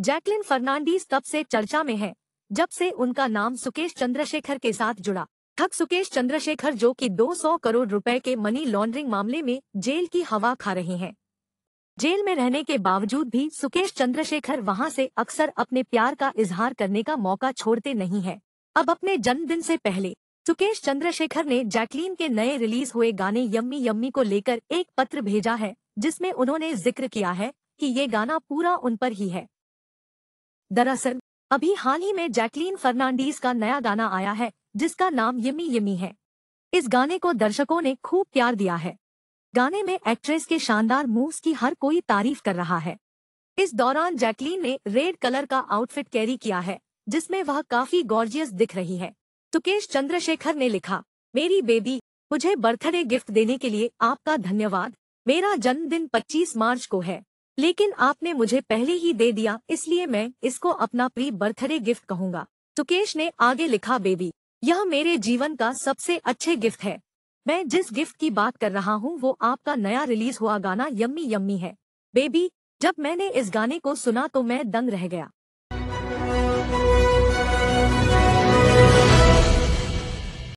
Jacqueline Fernandez तब से चर्चा में है जब से उनका नाम सुकेश चंद्रशेखर के साथ जुड़ा थक सुकेश चंद्रशेखर जो कि 200 करोड़ रुपए के मनी लॉन्ड्रिंग मामले में जेल की हवा खा रहे हैं जेल में रहने के बावजूद भी सुकेश चंद्रशेखर वहां से अक्सर अपने प्यार का इजहार करने का मौका छोड़ते नहीं है अब अपने जन्मदिन से पहले सुकेश चंद्रशेखर ने जैकलीन के नए रिलीज हुए गाने यम्मी यम्मी को लेकर एक पत्र भेजा है जिसमें उन्होंने जिक्र किया है कि ये गाना पूरा उन पर ही है दरअसल अभी हाल ही में जैकलीन फर्नांडीज का नया गाना आया है जिसका नाम यमी यमी है इस गाने को दर्शकों ने खूब प्यार दिया है गाने में एक्ट्रेस के शानदार मूव्स की हर कोई तारीफ कर रहा है इस दौरान जैकलीन ने रेड कलर का आउटफिट कैरी किया है जिसमें वह काफी गॉर्जियस दिख रही है तुकेश चंद्रशेखर ने लिखा मेरी बेबी मुझे बर्थडे गिफ्ट देने के लिए आपका धन्यवाद मेरा जन्मदिन 25 मार्च को है लेकिन आपने मुझे पहले ही दे दिया इसलिए मैं इसको अपना प्री बर्थडे गिफ्ट कहूंगा सुकेश ने आगे लिखा बेबी यह मेरे जीवन का सबसे अच्छे गिफ्ट है मैं जिस गिफ्ट की बात कर रहा हूँ वो आपका नया रिलीज हुआ गाना यम्मी यम्मी है बेबी जब मैंने इस गाने को सुना तो मैं दंग रह गया